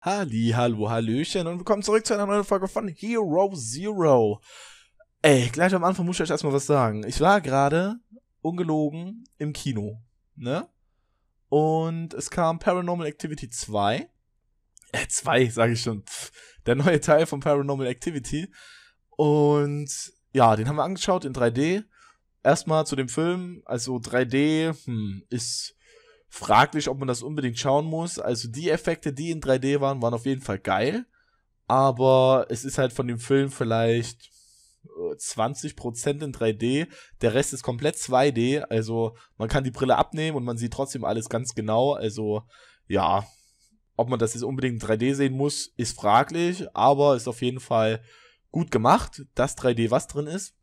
Halli, hallo, hallöchen und willkommen zurück zu einer neuen Folge von Hero Zero. Ey, gleich am Anfang muss ich euch erstmal was sagen. Ich war gerade, ungelogen, im Kino, ne? Und es kam Paranormal Activity 2. Äh, 2, sage ich schon. Pff, der neue Teil von Paranormal Activity. Und ja, den haben wir angeschaut in 3D. Erstmal zu dem Film, also 3D hm, ist fraglich, ob man das unbedingt schauen muss. Also die Effekte, die in 3D waren, waren auf jeden Fall geil. Aber es ist halt von dem Film vielleicht 20% äh, in 3D. Der Rest ist komplett 2D. Also man kann die Brille abnehmen und man sieht trotzdem alles ganz genau. Also ja, ob man das jetzt unbedingt in 3D sehen muss, ist fraglich. Aber ist auf jeden Fall gut gemacht, das 3D, was drin ist.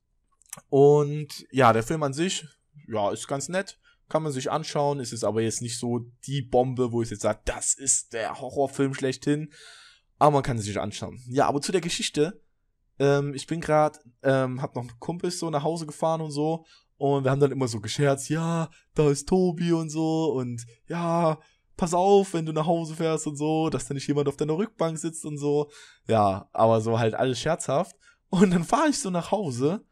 Und ja, der Film an sich, ja, ist ganz nett. Kann man sich anschauen. Es ist aber jetzt nicht so die Bombe, wo ich jetzt sage, das ist der Horrorfilm schlechthin. Aber man kann sich anschauen. Ja, aber zu der Geschichte. Ähm, ich bin gerade, ähm, hab noch einen Kumpel so nach Hause gefahren und so. Und wir haben dann immer so gescherzt, ja, da ist Tobi und so. Und ja, pass auf, wenn du nach Hause fährst und so, dass da nicht jemand auf deiner Rückbank sitzt und so. Ja, aber so halt alles scherzhaft. Und dann fahre ich so nach Hause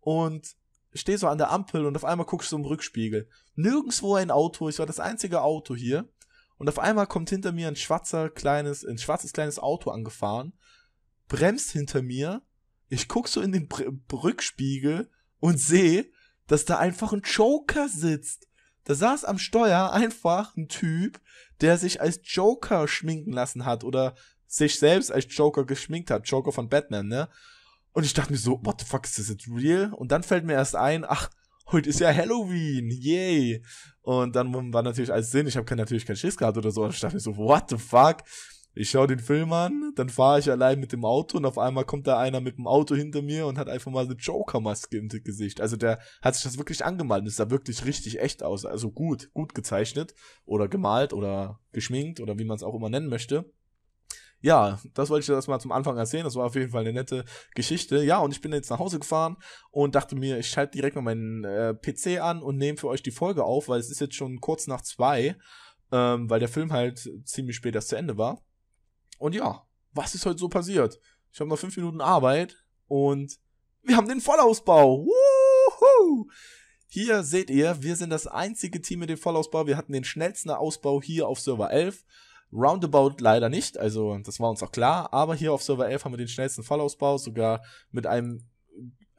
und stehe so an der Ampel und auf einmal gucke ich so im Rückspiegel. Nirgendwo ein Auto, ich war das einzige Auto hier. Und auf einmal kommt hinter mir ein schwarzer kleines, ein schwarzes kleines Auto angefahren, bremst hinter mir. Ich guck so in den Br Rückspiegel und sehe, dass da einfach ein Joker sitzt. Da saß am Steuer einfach ein Typ, der sich als Joker schminken lassen hat oder sich selbst als Joker geschminkt hat, Joker von Batman, ne? Und ich dachte mir so, what the fuck, ist das jetzt real? Und dann fällt mir erst ein, ach, heute ist ja Halloween, yay. Und dann war natürlich alles Sinn, ich habe natürlich keinen Schiss gehabt oder so. Und ich dachte mir so, what the fuck? Ich schaue den Film an, dann fahre ich allein mit dem Auto und auf einmal kommt da einer mit dem Auto hinter mir und hat einfach mal eine Joker-Maske im Gesicht. Also der hat sich das wirklich angemalt und es sah wirklich richtig echt aus. Also gut, gut gezeichnet oder gemalt oder geschminkt oder wie man es auch immer nennen möchte ja, das wollte ich das mal zum Anfang erzählen. Das war auf jeden Fall eine nette Geschichte. Ja, und ich bin jetzt nach Hause gefahren und dachte mir, ich schalte direkt mal meinen äh, PC an und nehme für euch die Folge auf, weil es ist jetzt schon kurz nach zwei, ähm, weil der Film halt ziemlich spät erst zu Ende war. Und ja, was ist heute so passiert? Ich habe noch fünf Minuten Arbeit und wir haben den Vollausbau. Woohoo! Hier seht ihr, wir sind das einzige Team mit dem Vollausbau. Wir hatten den schnellsten Ausbau hier auf Server 11. Roundabout leider nicht, also das war uns auch klar. Aber hier auf Server 11 haben wir den schnellsten Vollausbau, sogar mit einem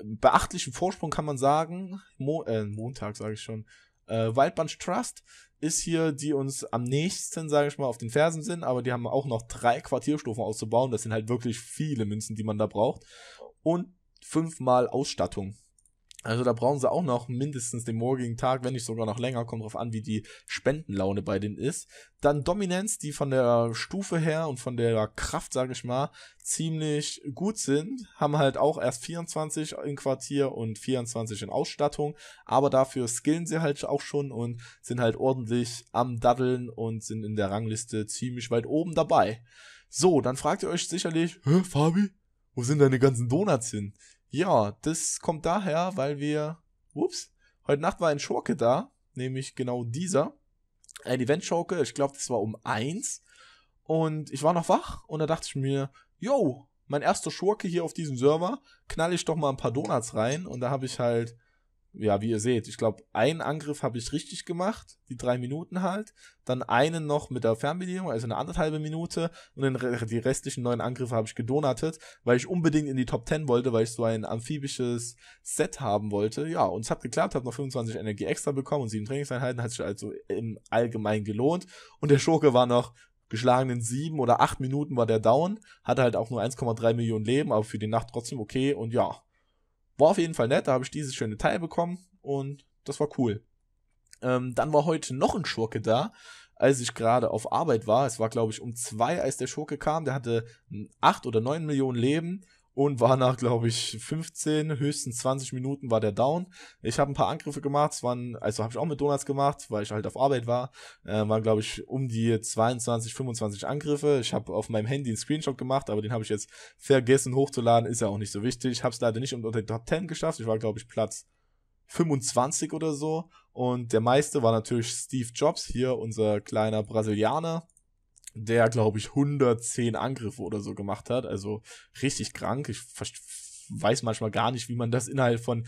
beachtlichen Vorsprung kann man sagen. Mo äh, Montag sage ich schon. Äh, Wildbunch Trust ist hier, die uns am nächsten, sage ich mal, auf den Fersen sind, aber die haben auch noch drei Quartierstufen auszubauen. Das sind halt wirklich viele Münzen, die man da braucht. Und fünfmal Ausstattung. Also da brauchen sie auch noch mindestens den morgigen Tag, wenn nicht sogar noch länger, kommt drauf an, wie die Spendenlaune bei denen ist. Dann Dominanz, die von der Stufe her und von der Kraft, sage ich mal, ziemlich gut sind, haben halt auch erst 24 im Quartier und 24 in Ausstattung, aber dafür skillen sie halt auch schon und sind halt ordentlich am Daddeln und sind in der Rangliste ziemlich weit oben dabei. So, dann fragt ihr euch sicherlich, Hä, Fabi, wo sind deine ganzen Donuts hin? Ja, das kommt daher, weil wir, ups, heute Nacht war ein Schurke da, nämlich genau dieser. Ein Event-Schurke, ich glaube, das war um eins. Und ich war noch wach und da dachte ich mir, yo, mein erster Schurke hier auf diesem Server, knall ich doch mal ein paar Donuts rein. Und da habe ich halt ja, wie ihr seht, ich glaube, einen Angriff habe ich richtig gemacht, die drei Minuten halt, dann einen noch mit der Fernbedienung, also eine anderthalbe Minute und dann die restlichen neun Angriffe habe ich gedonatet, weil ich unbedingt in die Top 10 wollte, weil ich so ein amphibisches Set haben wollte. Ja, und es hat geklappt, habe noch 25 Energie extra bekommen und sieben Trainingseinheiten, hat sich also im Allgemeinen gelohnt und der Schurke war noch geschlagen in sieben oder acht Minuten war der down, hatte halt auch nur 1,3 Millionen Leben, aber für die Nacht trotzdem okay und ja, war auf jeden Fall nett, da habe ich dieses schöne Teil bekommen und das war cool. Ähm, dann war heute noch ein Schurke da, als ich gerade auf Arbeit war. Es war, glaube ich, um zwei, als der Schurke kam. Der hatte hm, acht oder neun Millionen Leben und war nach, glaube ich, 15, höchstens 20 Minuten war der down. Ich habe ein paar Angriffe gemacht, waren, also habe ich auch mit Donuts gemacht, weil ich halt auf Arbeit war, äh, waren, glaube ich, um die 22, 25 Angriffe. Ich habe auf meinem Handy einen Screenshot gemacht, aber den habe ich jetzt vergessen hochzuladen, ist ja auch nicht so wichtig. Ich habe es leider nicht unter den Top 10 geschafft, ich war, glaube ich, Platz 25 oder so. Und der meiste war natürlich Steve Jobs, hier unser kleiner Brasilianer, der, glaube ich, 110 Angriffe oder so gemacht hat. Also richtig krank. Ich weiß manchmal gar nicht, wie man das innerhalb von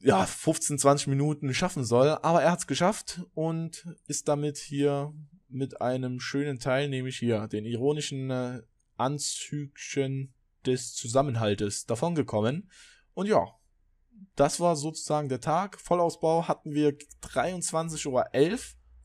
ja, 15, 20 Minuten schaffen soll. Aber er hat es geschafft und ist damit hier mit einem schönen Teil, nämlich hier den ironischen äh, Anzügchen des Zusammenhaltes davongekommen. Und ja, das war sozusagen der Tag. Vollausbau hatten wir 23.11 Uhr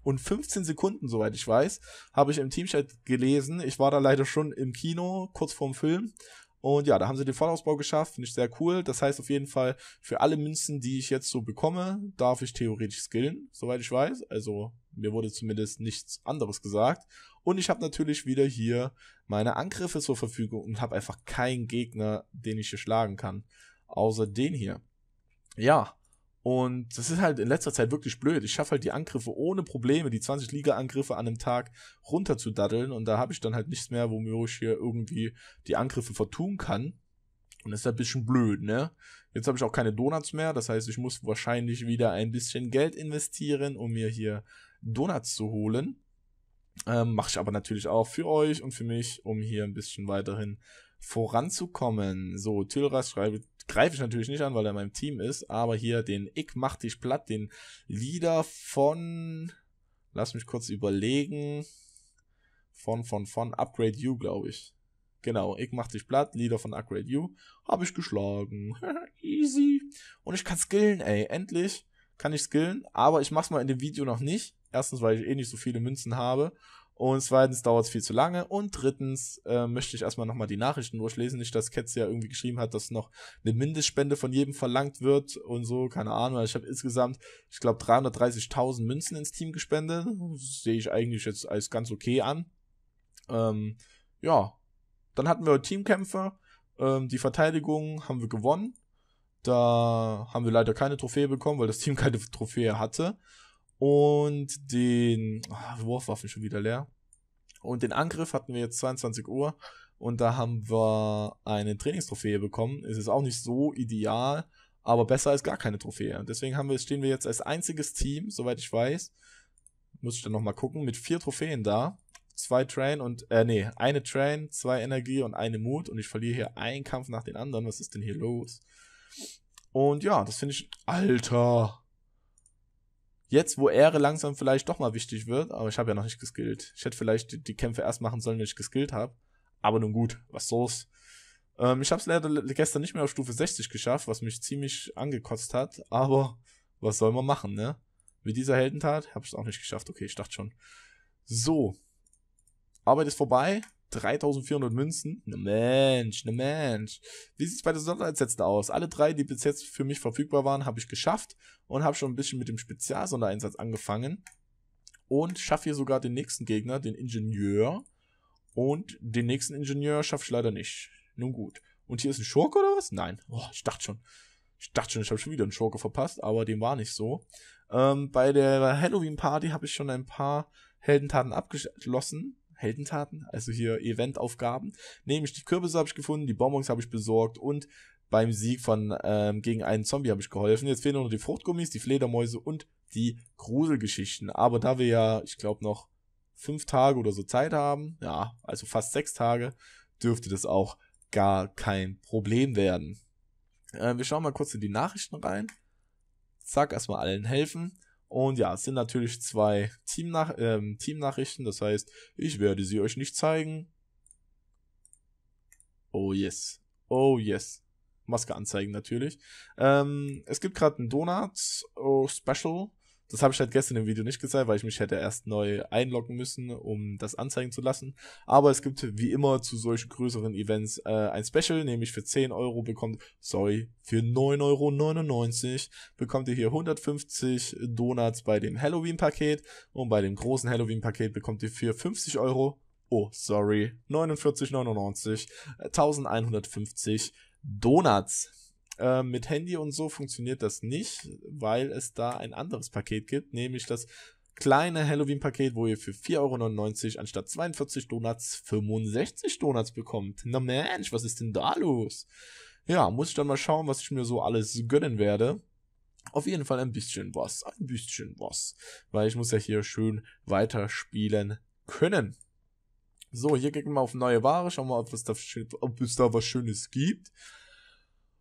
und 15 Sekunden, soweit ich weiß, habe ich im Teamchat gelesen. Ich war da leider schon im Kino, kurz vorm Film. Und ja, da haben sie den Vollausbau geschafft, finde ich sehr cool. Das heißt auf jeden Fall, für alle Münzen, die ich jetzt so bekomme, darf ich theoretisch skillen, soweit ich weiß. Also mir wurde zumindest nichts anderes gesagt. Und ich habe natürlich wieder hier meine Angriffe zur Verfügung und habe einfach keinen Gegner, den ich hier schlagen kann, außer den hier. Ja, und das ist halt in letzter Zeit wirklich blöd. Ich schaffe halt die Angriffe ohne Probleme, die 20 Liga-Angriffe an einem Tag runterzudaddeln. Und da habe ich dann halt nichts mehr, womit ich hier irgendwie die Angriffe vertun kann. Und das ist halt ein bisschen blöd, ne? Jetzt habe ich auch keine Donuts mehr. Das heißt, ich muss wahrscheinlich wieder ein bisschen Geld investieren, um mir hier Donuts zu holen. Ähm, Mache ich aber natürlich auch für euch und für mich, um hier ein bisschen weiterhin voranzukommen. So, Tilras schreibt, greife ich natürlich nicht an, weil er in meinem Team ist, aber hier den Ick macht dich platt, den Leader von, lass mich kurz überlegen, von, von, von Upgrade You, glaube ich. Genau, Ick macht dich platt, Leader von Upgrade You, habe ich geschlagen. Easy. Und ich kann skillen, ey, endlich kann ich skillen, aber ich mach's mal in dem Video noch nicht. Erstens, weil ich eh nicht so viele Münzen habe und zweitens dauert es viel zu lange. Und drittens äh, möchte ich erstmal nochmal die Nachrichten durchlesen. Nicht, dass Ketz ja irgendwie geschrieben hat, dass noch eine Mindestspende von jedem verlangt wird und so, keine Ahnung. Ich habe insgesamt, ich glaube, 330.000 Münzen ins Team gespendet. Sehe ich eigentlich jetzt als ganz okay an. Ähm, ja, dann hatten wir Teamkämpfe. Ähm, die Verteidigung haben wir gewonnen. Da haben wir leider keine Trophäe bekommen, weil das Team keine Trophäe hatte und den ach, Wurfwaffen schon wieder leer. Und den Angriff hatten wir jetzt 22 Uhr und da haben wir eine Trainingstrophäe bekommen. Es ist auch nicht so ideal, aber besser als gar keine Trophäe. Und deswegen haben wir, stehen wir jetzt als einziges Team, soweit ich weiß, muss ich dann nochmal gucken, mit vier Trophäen da. Zwei Train und, äh, nee, eine Train, zwei Energie und eine Mut und ich verliere hier einen Kampf nach den anderen. Was ist denn hier los? Und ja, das finde ich, alter, Jetzt, wo Ehre langsam vielleicht doch mal wichtig wird, aber ich habe ja noch nicht geskillt. Ich hätte vielleicht die, die Kämpfe erst machen sollen, wenn ich geskillt habe. Aber nun gut, was so's. Ähm, ich habe es leider gestern nicht mehr auf Stufe 60 geschafft, was mich ziemlich angekotzt hat. Aber was soll man machen, ne? Mit dieser Heldentat habe ich es auch nicht geschafft. Okay, ich dachte schon. So. Arbeit ist vorbei. 3400 Münzen. Ne Mensch, ne Mensch. Wie sieht es bei den Sondereinsätzen aus? Alle drei, die bis jetzt für mich verfügbar waren, habe ich geschafft und habe schon ein bisschen mit dem Spezialsondereinsatz angefangen. Und schaffe hier sogar den nächsten Gegner, den Ingenieur. Und den nächsten Ingenieur schaffe ich leider nicht. Nun gut. Und hier ist ein Schurke oder was? Nein. Oh, ich dachte schon. Ich dachte schon, ich habe schon wieder einen Schurke verpasst, aber dem war nicht so. Ähm, bei der Halloween-Party habe ich schon ein paar Heldentaten abgeschlossen. Heldentaten, also hier Eventaufgaben. Nämlich die Kürbisse habe ich gefunden, die Bonbons habe ich besorgt und beim Sieg von ähm, gegen einen Zombie habe ich geholfen. Jetzt fehlen nur noch die Fruchtgummis, die Fledermäuse und die Gruselgeschichten. Aber da wir ja, ich glaube, noch fünf Tage oder so Zeit haben, ja, also fast sechs Tage, dürfte das auch gar kein Problem werden. Äh, wir schauen mal kurz in die Nachrichten rein. Zack, erstmal allen helfen. Und ja, es sind natürlich zwei Teamnach ähm, Teamnachrichten, das heißt, ich werde sie euch nicht zeigen. Oh yes. Oh yes. Maske anzeigen natürlich. Ähm, es gibt gerade ein Donut-Special. Oh, das habe ich halt gestern im Video nicht gezeigt, weil ich mich hätte erst neu einloggen müssen, um das anzeigen zu lassen. Aber es gibt wie immer zu solchen größeren Events äh, ein Special, nämlich für 10 Euro bekommt, sorry, für 9,99 Euro bekommt ihr hier 150 Donuts bei dem Halloween-Paket und bei dem großen Halloween-Paket bekommt ihr für 50 Euro, oh sorry, 49,99, 1150 äh, Donuts. Äh, mit Handy und so funktioniert das nicht, weil es da ein anderes Paket gibt, nämlich das kleine Halloween-Paket, wo ihr für 4,99 Euro anstatt 42 Donuts 65 Donuts bekommt. Na Mensch, was ist denn da los? Ja, muss ich dann mal schauen, was ich mir so alles gönnen werde. Auf jeden Fall ein bisschen was, ein bisschen was, weil ich muss ja hier schön weiterspielen können. So, hier klicken wir auf neue Ware, schauen wir, ob es da, ob es da was Schönes gibt.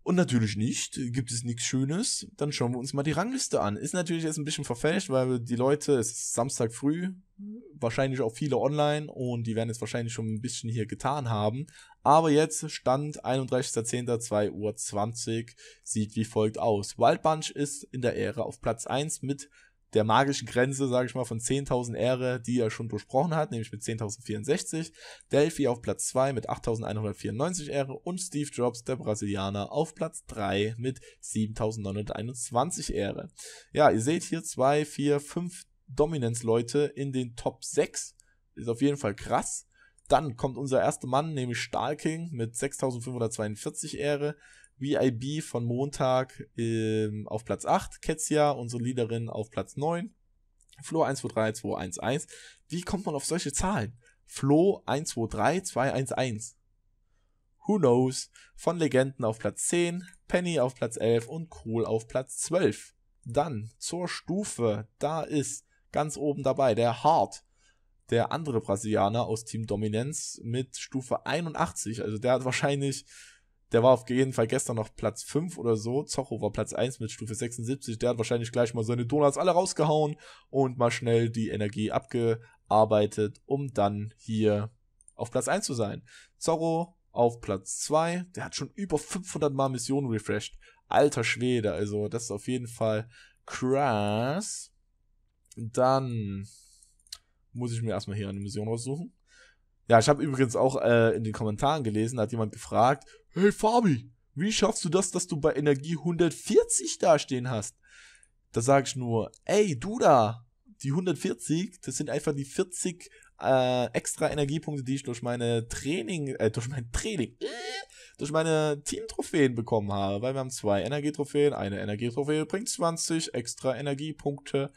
Und natürlich nicht, gibt es nichts Schönes, dann schauen wir uns mal die Rangliste an. Ist natürlich jetzt ein bisschen verfälscht, weil die Leute, es ist Samstag früh, wahrscheinlich auch viele online und die werden es wahrscheinlich schon ein bisschen hier getan haben. Aber jetzt stand 31.10.2 Uhr 20 sieht wie folgt aus. Wild Bunch ist in der Ära auf Platz 1 mit der magischen Grenze, sage ich mal, von 10.000 Ehre, die er schon durchbrochen hat, nämlich mit 10.064. Delphi auf Platz 2 mit 8.194 Ehre und Steve Jobs, der Brasilianer, auf Platz 3 mit 7.921 Ehre. Ja, ihr seht hier 2, 4, 5 Dominance-Leute in den Top 6. Ist auf jeden Fall krass. Dann kommt unser erster Mann, nämlich Stahlking mit 6.542 Ehre. VIB von Montag ähm, auf Platz 8, Ketzia, unsere Leaderin, auf Platz 9, Flo 123211. Wie kommt man auf solche Zahlen? Flo 123211. Who knows? Von Legenden auf Platz 10, Penny auf Platz 11 und Cool auf Platz 12. Dann zur Stufe, da ist ganz oben dabei der Hart, der andere Brasilianer aus Team Dominance mit Stufe 81. Also der hat wahrscheinlich der war auf jeden Fall gestern noch Platz 5 oder so. Zocho war Platz 1 mit Stufe 76. Der hat wahrscheinlich gleich mal seine Donuts alle rausgehauen und mal schnell die Energie abgearbeitet, um dann hier auf Platz 1 zu sein. Zorro auf Platz 2. Der hat schon über 500 Mal Missionen refreshed. Alter Schwede, also das ist auf jeden Fall krass. Dann muss ich mir erstmal hier eine Mission raussuchen. Ja, ich habe übrigens auch äh, in den Kommentaren gelesen, da hat jemand gefragt, hey Fabi, wie schaffst du das, dass du bei Energie 140 dastehen hast? Da sage ich nur, ey, du da, die 140, das sind einfach die 40 äh, extra Energiepunkte, die ich durch meine Training, äh, durch mein Training, äh, durch meine Teamtrophäen bekommen habe, weil wir haben zwei Energietrophäen, eine Energietrophäe bringt 20 extra Energiepunkte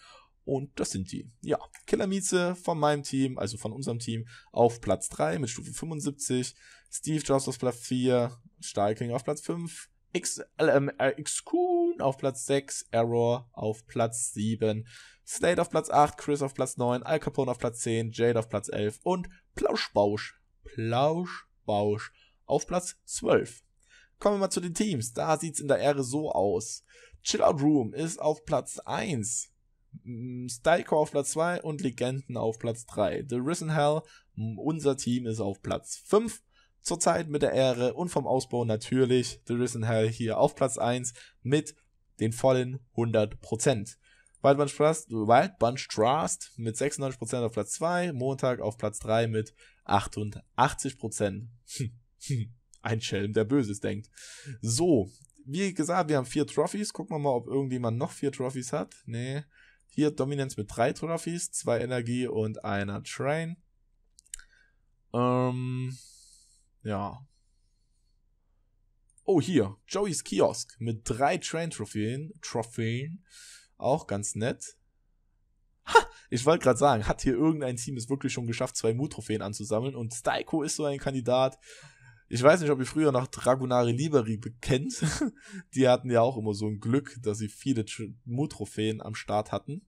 und das sind die. Ja, Killer-Mieze von meinem Team, also von unserem Team, auf Platz 3 mit Stufe 75. Steve Jobs auf Platz 4, Stalking auf Platz 5, X, ähm, Xcoon auf Platz 6, Error auf Platz 7, Slade auf Platz 8, Chris auf Platz 9, Al Capone auf Platz 10, Jade auf Platz 11 und Plauschbausch, Plauschbausch auf Platz 12. Kommen wir mal zu den Teams. Da sieht es in der Ehre so aus. Chill Out Room ist auf Platz 1. Mm, Styko auf Platz 2 und Legenden auf Platz 3. The Risen Hell, unser Team ist auf Platz 5. Zurzeit mit der Ehre und vom Ausbau natürlich The Risen Hell hier auf Platz 1 mit den vollen 100%. Wildbunch Trust, Wildbunch Trust mit 96% auf Platz 2, Montag auf Platz 3 mit 88%. Ein Schelm, der Böses denkt. So, wie gesagt, wir haben vier Trophies. Gucken wir mal, ob irgendjemand noch vier Trophies hat. Nee. Hier Dominance mit drei Trophies, zwei Energie und einer Train. Ähm, ja. Oh, hier. Joey's Kiosk mit drei Train-Trophäen. Trophäen. Auch ganz nett. Ha! Ich wollte gerade sagen, hat hier irgendein Team es wirklich schon geschafft, zwei Mu-Trophäen anzusammeln und Styko ist so ein Kandidat. Ich weiß nicht, ob ihr früher noch Dragonari Liberi bekennt. Die hatten ja auch immer so ein Glück, dass sie viele Mu-Trophäen am Start hatten.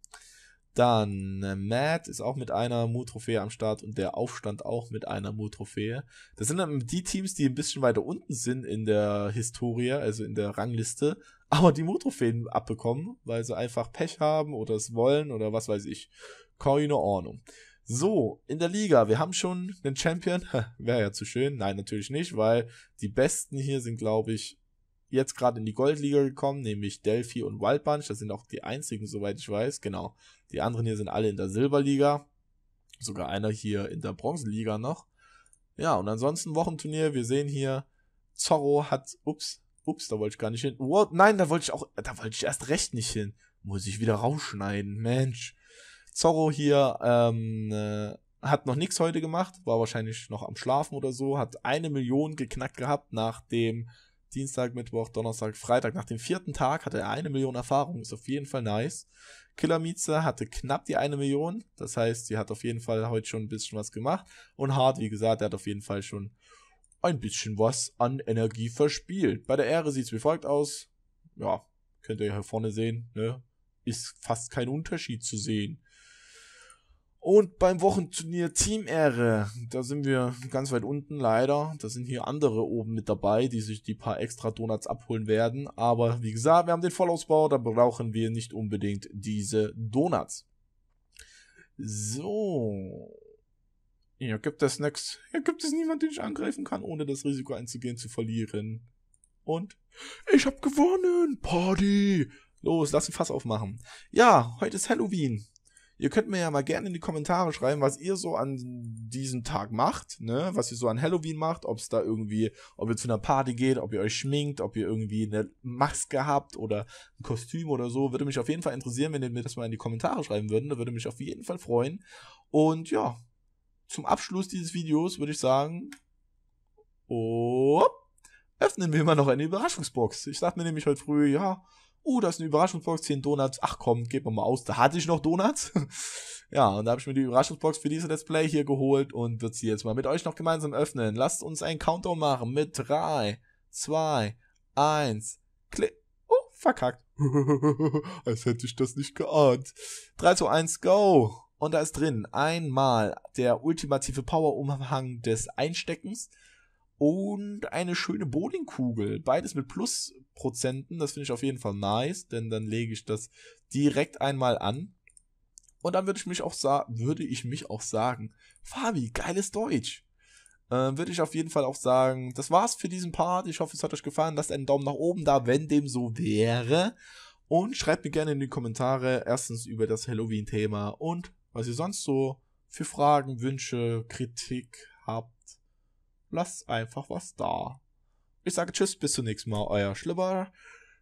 Dann äh, Matt ist auch mit einer Mu-Trophäe am Start und der Aufstand auch mit einer Mu-Trophäe. Das sind dann die Teams, die ein bisschen weiter unten sind in der Historie, also in der Rangliste, aber die Mu-Trophäen abbekommen, weil sie einfach Pech haben oder es wollen oder was weiß ich. Keine Ahnung. So, in der Liga, wir haben schon den Champion. Wäre ja zu schön. Nein, natürlich nicht, weil die Besten hier sind, glaube ich, jetzt gerade in die Goldliga gekommen, nämlich Delphi und Wild Bunch. Das sind auch die einzigen, soweit ich weiß. Genau. Die anderen hier sind alle in der Silberliga. Sogar einer hier in der Bronzenliga noch. Ja, und ansonsten Wochenturnier. Wir sehen hier, Zorro hat, ups, ups, da wollte ich gar nicht hin. What? Nein, da wollte ich auch, da wollte ich erst recht nicht hin. Muss ich wieder rausschneiden, Mensch. Zorro hier ähm, äh, hat noch nichts heute gemacht, war wahrscheinlich noch am Schlafen oder so, hat eine Million geknackt gehabt nach dem Dienstag, Mittwoch, Donnerstag, Freitag. Nach dem vierten Tag hatte er eine Million Erfahrung, ist auf jeden Fall nice. Killer Mieze hatte knapp die eine Million, das heißt, sie hat auf jeden Fall heute schon ein bisschen was gemacht. Und Hart, wie gesagt, er hat auf jeden Fall schon ein bisschen was an Energie verspielt. Bei der Ehre sieht es wie folgt aus. Ja, könnt ihr hier vorne sehen, ne? Ist fast kein Unterschied zu sehen. Und beim Wochenturnier Team Ehre, da sind wir ganz weit unten leider. Da sind hier andere oben mit dabei, die sich die paar extra Donuts abholen werden. Aber wie gesagt, wir haben den Vollausbau, da brauchen wir nicht unbedingt diese Donuts. So. Hier gibt es nichts. Hier gibt es niemanden, den ich angreifen kann, ohne das Risiko einzugehen zu verlieren. Und ich hab gewonnen! Party! Los, lass ein Fass aufmachen. Ja, heute ist Halloween. Ihr könnt mir ja mal gerne in die Kommentare schreiben, was ihr so an diesem Tag macht, ne? Was ihr so an Halloween macht, ob es da irgendwie, ob ihr zu einer Party geht, ob ihr euch schminkt, ob ihr irgendwie eine Maske habt oder ein Kostüm oder so. Würde mich auf jeden Fall interessieren, wenn ihr mir das mal in die Kommentare schreiben würdet. Da würde mich auf jeden Fall freuen. Und ja, zum Abschluss dieses Videos würde ich sagen, oh, öffnen wir mal noch eine Überraschungsbox. Ich dachte mir nämlich heute früh, ja, oh, uh, da ist eine Überraschungsbox, 10 Donuts, ach komm, geben wir mal aus, da hatte ich noch Donuts. ja, und da habe ich mir die Überraschungsbox für dieses Let's Play hier geholt und wird sie jetzt mal mit euch noch gemeinsam öffnen. Lasst uns einen Countdown machen mit 3, 2, 1, klick. Oh, verkackt. Als hätte ich das nicht geahnt. 3, 2, 1, go! Und da ist drin einmal der ultimative Power-Umhang des Einsteckens und eine schöne Bowlingkugel. Beides mit Plusprozenten. Das finde ich auf jeden Fall nice, denn dann lege ich das direkt einmal an. Und dann würde ich mich auch würde ich mich auch sagen, Fabi, geiles Deutsch. Ähm, würde ich auf jeden Fall auch sagen, das war's für diesen Part. Ich hoffe, es hat euch gefallen. Lasst einen Daumen nach oben da, wenn dem so wäre. Und schreibt mir gerne in die Kommentare erstens über das Halloween-Thema und was ihr sonst so für Fragen, Wünsche, Kritik habt lasst einfach was da. Ich sage Tschüss, bis zum nächsten Mal, euer Schlibber.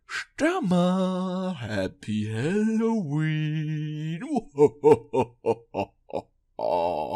Stammer, Happy Halloween.